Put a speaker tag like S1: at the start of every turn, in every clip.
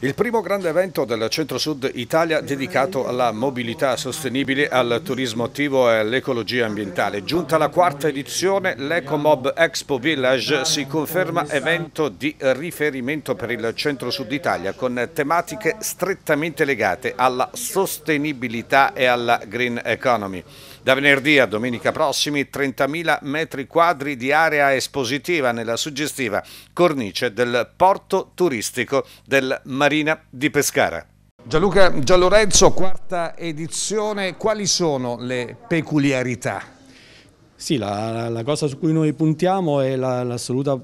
S1: Il primo grande evento del Centro-Sud Italia dedicato alla mobilità sostenibile, al turismo attivo e all'ecologia ambientale. Giunta la quarta edizione, l'Ecomob Expo Village si conferma evento di riferimento per il Centro-Sud Italia con tematiche strettamente legate alla sostenibilità e alla green economy. Da venerdì a domenica prossimi 30.000 metri quadri di area espositiva nella suggestiva cornice del porto turistico del Marina di Pescara. Gianluca Giallorenzo, quarta edizione, quali sono le peculiarità?
S2: Sì, la, la, cosa su cui noi puntiamo è l'assoluta la,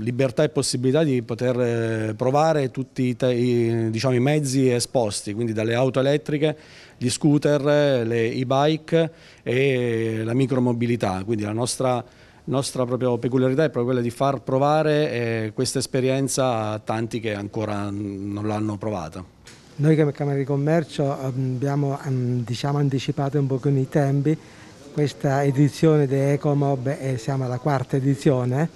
S2: libertà e possibilità di poter eh, provare tutti i, diciamo, i mezzi esposti, quindi dalle auto elettriche, gli scooter, le e-bike e la micromobilità, quindi la nostra nostra peculiarità è proprio quella di far provare eh, questa esperienza a tanti che ancora non l'hanno provata.
S3: Noi come Camera di Commercio ehm, abbiamo ehm, diciamo, anticipato un po' i tempi questa edizione di Ecomob e siamo alla quarta edizione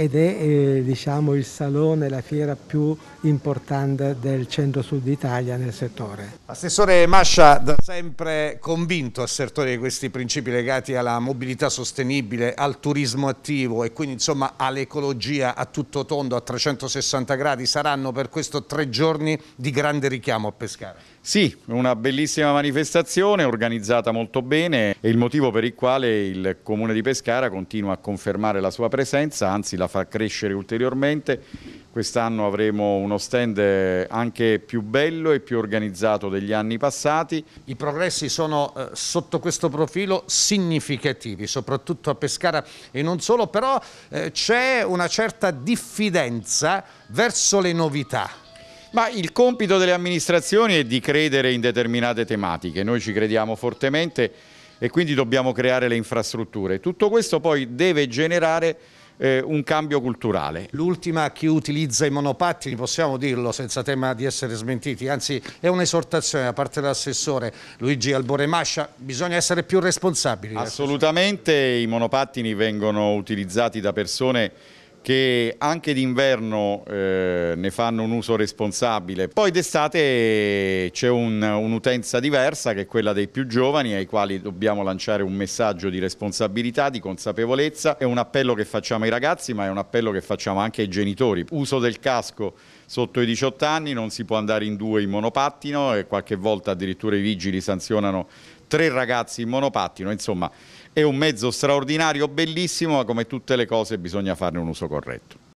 S3: ed è eh, diciamo, il salone, la fiera più importante del centro-sud d'Italia nel settore.
S1: Assessore Mascia, da sempre convinto assertore di questi principi legati alla mobilità sostenibile, al turismo attivo e quindi insomma all'ecologia a tutto tondo, a 360 gradi, saranno per questo tre giorni di grande richiamo a Pescara.
S4: Sì, una bellissima manifestazione organizzata molto bene e il motivo per il quale il Comune di Pescara continua a confermare la sua presenza, anzi la far crescere ulteriormente. Quest'anno avremo uno stand anche più bello e più organizzato degli anni passati. I progressi sono eh, sotto questo profilo significativi, soprattutto a Pescara e non solo,
S1: però eh, c'è una certa diffidenza verso le novità.
S4: Ma il compito delle amministrazioni è di credere in determinate tematiche, noi ci crediamo fortemente e quindi dobbiamo creare le infrastrutture. Tutto questo poi deve generare eh, un cambio culturale.
S1: L'ultima chi utilizza i monopattini, possiamo dirlo senza tema di essere smentiti, anzi è un'esortazione da parte dell'assessore Luigi Alboremascia, bisogna essere più responsabili.
S4: Assolutamente i monopattini vengono utilizzati da persone che anche d'inverno eh, ne fanno un uso responsabile. Poi d'estate c'è un'utenza diversa che è quella dei più giovani ai quali dobbiamo lanciare un messaggio di responsabilità, di consapevolezza. È un appello che facciamo ai ragazzi ma è un appello che facciamo anche ai genitori. Uso del casco sotto i 18 anni, non si può andare in due in monopattino e qualche volta addirittura i vigili sanzionano tre ragazzi in monopattino, insomma è un mezzo straordinario, bellissimo, ma come tutte le cose bisogna farne un uso corretto.